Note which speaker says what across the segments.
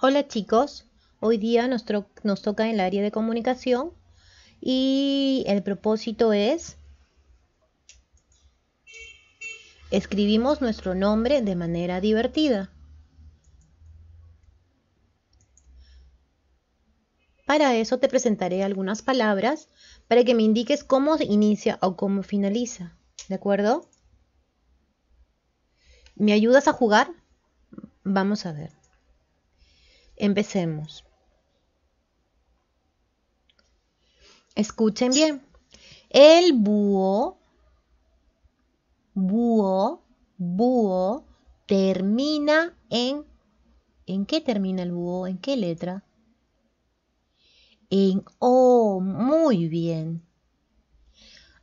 Speaker 1: Hola chicos, hoy día nos, nos, toca en el área de comunicación y el propósito es escribimos nuestro nombre de manera divertida. Para eso te presentaré algunas palabras para que me indiques cómo inicia o cómo finaliza, ¿de acuerdo? ¿Me ayudas a jugar? Vamos a ver. Empecemos. Escuchen bien. El búho, búho, búho, termina en... ¿En qué termina el búho? ¿En qué letra? En O. Muy bien.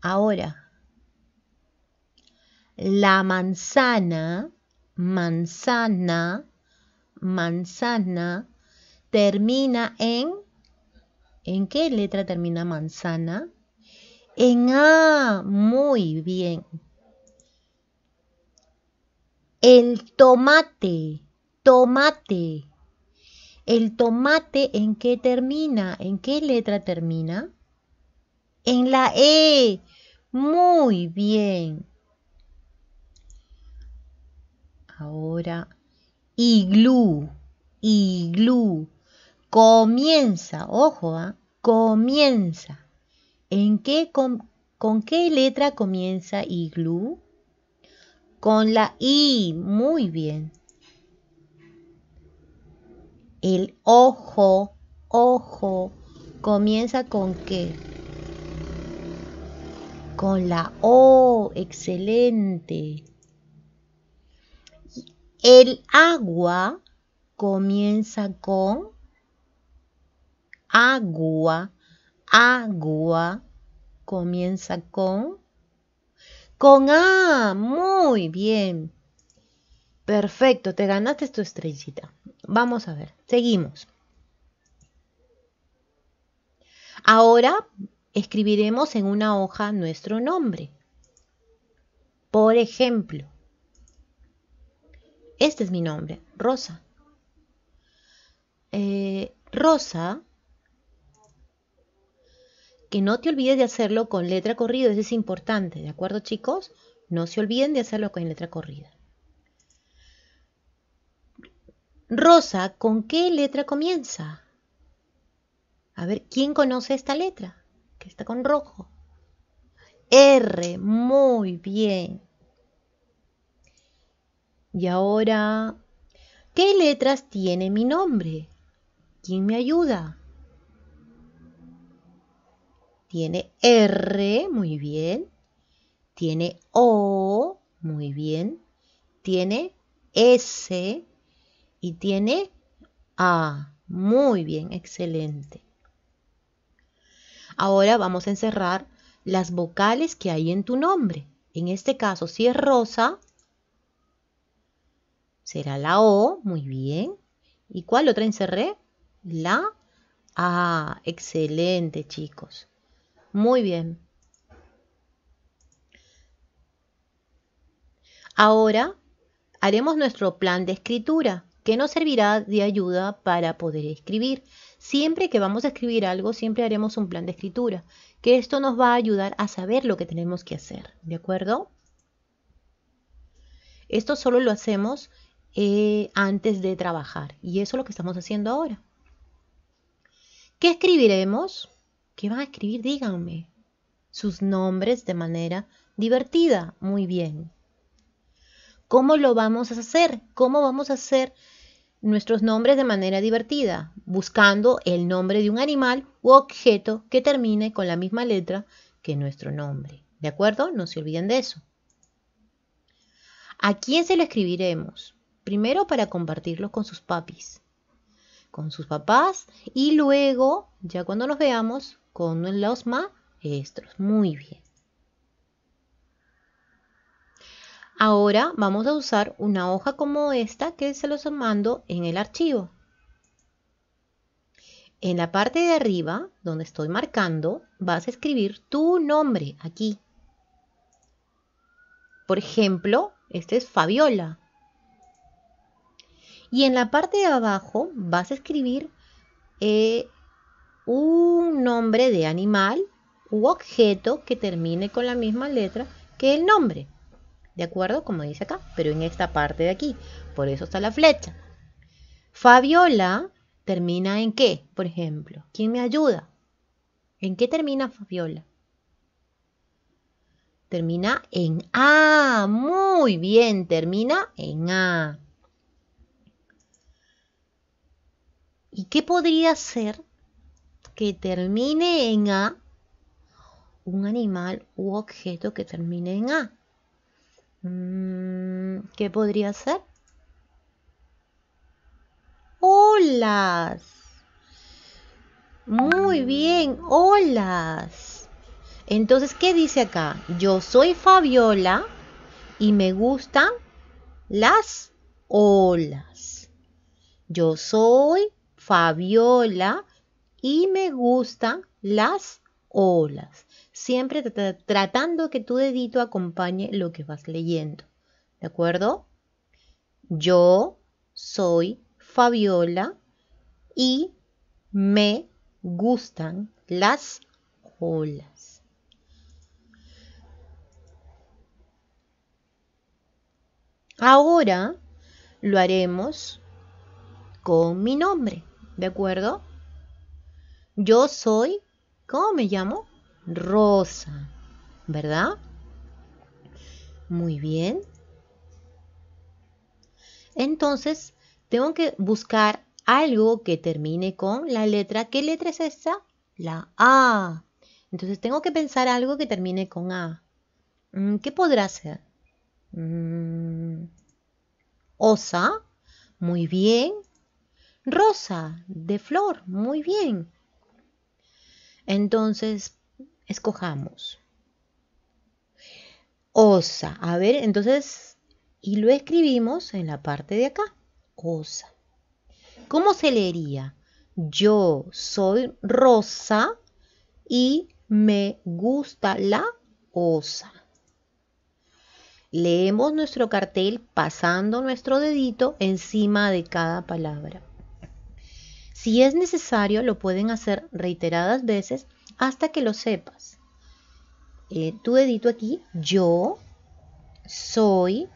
Speaker 1: Ahora, la manzana, manzana, manzana termina en... ¿En qué letra termina manzana? En A. Muy bien. El tomate, tomate. El tomate en qué termina, en qué letra termina? En la E. Muy bien. Ahora iglú, iglú. Comienza, ojo, ¿ah? comienza. ¿En qué con qué letra comienza iglú? Con la i, muy bien. El ojo, ojo, comienza con qué? Con la o, excelente. El agua comienza con agua. Agua comienza con con A. Muy bien. Perfecto, te ganaste tu estrellita. Vamos a ver, seguimos. Ahora escribiremos en una hoja nuestro nombre. Por ejemplo, este es mi nombre, Rosa. Eh, Rosa, que no te olvides de hacerlo con letra corrida, eso es importante, ¿de acuerdo chicos? No se olviden de hacerlo con letra corrida. Rosa, ¿con qué letra comienza? A ver, ¿quién conoce esta letra? Que está con rojo. R, muy bien. Y ahora, ¿qué letras tiene mi nombre? ¿Quién me ayuda? Tiene R, muy bien. Tiene O, muy bien. Tiene S y tiene A. Muy bien, excelente. Ahora vamos a encerrar las vocales que hay en tu nombre. En este caso, si es rosa, será la O, muy bien. ¿Y cuál otra encerré? La A. Excelente, chicos. Muy bien. Ahora haremos nuestro plan de escritura, que nos servirá de ayuda para poder escribir. Siempre que vamos a escribir algo, siempre haremos un plan de escritura, que esto nos va a ayudar a saber lo que tenemos que hacer, ¿de acuerdo? Esto solo lo hacemos eh, antes de trabajar. Y eso es lo que estamos haciendo ahora. ¿Qué escribiremos? ¿Qué van a escribir? Díganme. Sus nombres de manera divertida. Muy bien. ¿Cómo lo vamos a hacer? ¿Cómo vamos a hacer nuestros nombres de manera divertida? Buscando el nombre de un animal u objeto que termine con la misma letra que nuestro nombre. ¿De acuerdo? No se olviden de eso. ¿A quién se lo escribiremos? primero para compartirlos con sus papis, con sus papás y luego, ya cuando nos veamos, con los maestros. Muy bien. Ahora vamos a usar una hoja como esta que se los mando en el archivo. En la parte de arriba, donde estoy marcando, vas a escribir tu nombre aquí. Por ejemplo, este es Fabiola. Y en la parte de abajo vas a escribir eh, un nombre de animal u objeto que termine con la misma letra que el nombre. ¿De acuerdo? Como dice acá, pero en esta parte de aquí. Por eso está la flecha. Fabiola termina en qué, por ejemplo. ¿Quién me ayuda? ¿En qué termina Fabiola? Termina en A. Muy bien, termina en A. ¿Y qué podría ser que termine en A? Un animal u objeto que termine en A. Mm, ¿Qué podría ser? Olas. Muy mm. bien, olas. Entonces, ¿qué dice acá? Yo soy Fabiola y me gustan las olas. Yo soy Fabiola y me gustan las olas. Siempre tratando que tu dedito acompañe lo que vas leyendo. ¿De acuerdo? Yo soy Fabiola y me gustan las olas. Ahora lo haremos con mi nombre. ¿De acuerdo? Yo soy, ¿cómo me llamo? Rosa, ¿verdad? Muy bien. Entonces, tengo que buscar algo que termine con la letra. ¿Qué letra es esa? La A. Entonces, tengo que pensar algo que termine con A. Mm, ¿Qué podrá ser? Mm, osa. Muy bien. Rosa, de flor, muy bien. Entonces, escojamos. Osa, a ver, entonces, y lo escribimos en la parte de acá. Osa. ¿Cómo se leería? Yo soy rosa y me gusta la osa. Leemos nuestro cartel pasando nuestro dedito encima de cada palabra. Si es necesario, lo pueden hacer reiteradas veces hasta que lo sepas. Eh, tu dedito aquí, yo soy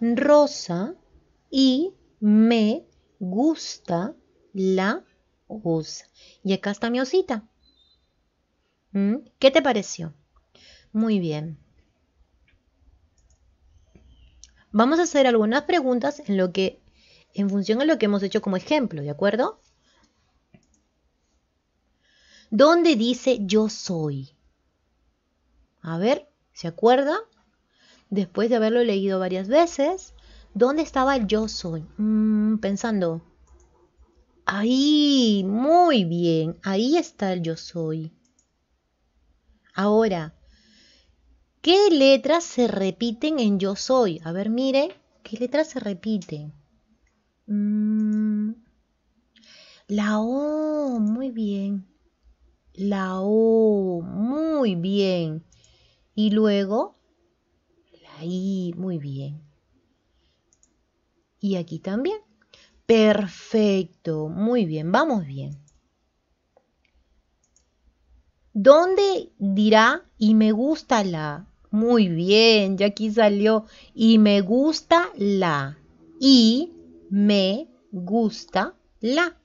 Speaker 1: rosa y me gusta la osa. Y acá está mi osita. ¿Mm? ¿Qué te pareció? Muy bien. Vamos a hacer algunas preguntas en lo que, en función a lo que hemos hecho como ejemplo, ¿de acuerdo? ¿Dónde dice yo soy. A ver, ¿se acuerda? Después de haberlo leído varias veces, ¿dónde estaba el yo soy? Mm, pensando. Ahí, muy bien, ahí está el yo soy. Ahora, ¿qué letras se repiten en yo soy? A ver, mire, ¿qué letras se repiten? Mm, la O, muy bien. La O, muy bien. Y luego la I, muy bien. Y aquí también. Perfecto, muy bien, vamos bien. ¿Dónde dirá y me gusta la? Muy bien, ya aquí salió y me gusta la. Y me gusta la.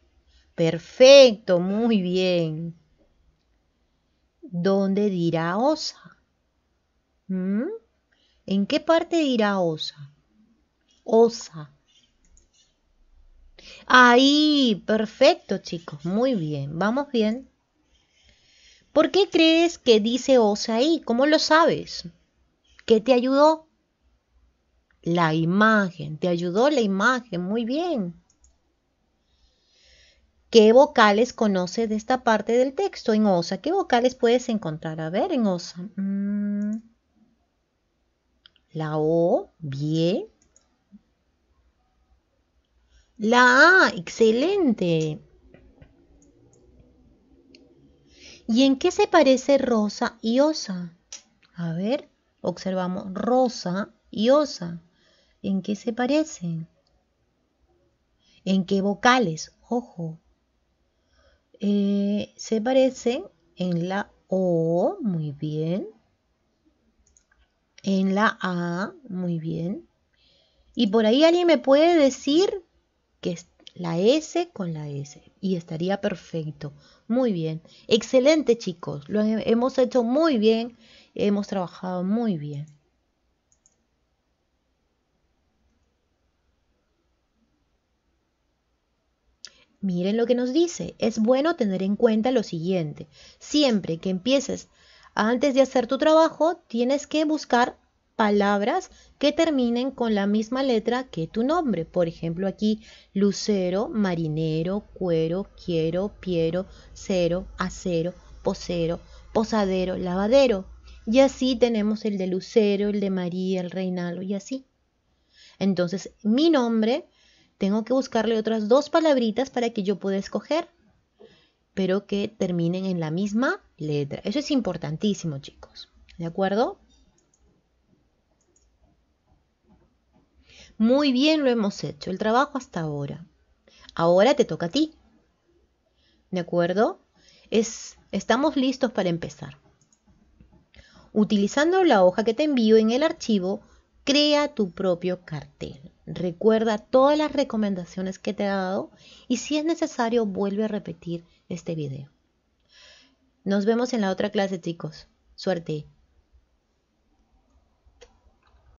Speaker 1: Perfecto, muy bien. ¿Dónde dirá osa? ¿Mm? ¿En qué parte dirá osa? Osa. Ahí, perfecto chicos, muy bien, vamos bien. ¿Por qué crees que dice osa ahí? ¿Cómo lo sabes? ¿Qué te ayudó? La imagen, te ayudó la imagen, muy bien. ¿Qué vocales conoces de esta parte del texto en OSA? ¿Qué vocales puedes encontrar? A ver, en OSA. Mm. La O, bien. La A, excelente. ¿Y en qué se parece rosa y osa? A ver, observamos rosa y osa. ¿En qué se parecen? ¿En qué vocales? Ojo, eh, se parecen en la O, muy bien. En la A, muy bien. Y por ahí alguien me puede decir que es la S con la S. Y estaría perfecto. Muy bien. Excelente chicos. Lo hemos hecho muy bien. Hemos trabajado muy bien. Miren lo que nos dice. Es bueno tener en cuenta lo siguiente. Siempre que empieces antes de hacer tu trabajo, tienes que buscar palabras que terminen con la misma letra que tu nombre. Por ejemplo, aquí lucero, marinero, cuero, quiero, piero, cero, acero, posero, posadero, lavadero. Y así tenemos el de lucero, el de María, el reinalo y así. Entonces, mi nombre tengo que buscarle otras dos palabritas para que yo pueda escoger, pero que terminen en la misma letra. Eso es importantísimo, chicos. ¿De acuerdo? Muy bien lo hemos hecho, el trabajo hasta ahora. Ahora te toca a ti. ¿De acuerdo? Es, estamos listos para empezar. Utilizando la hoja que te envío en el archivo, Crea tu propio cartel. Recuerda todas las recomendaciones que te he dado y si es necesario vuelve a repetir este video. Nos vemos en la otra clase chicos. Suerte.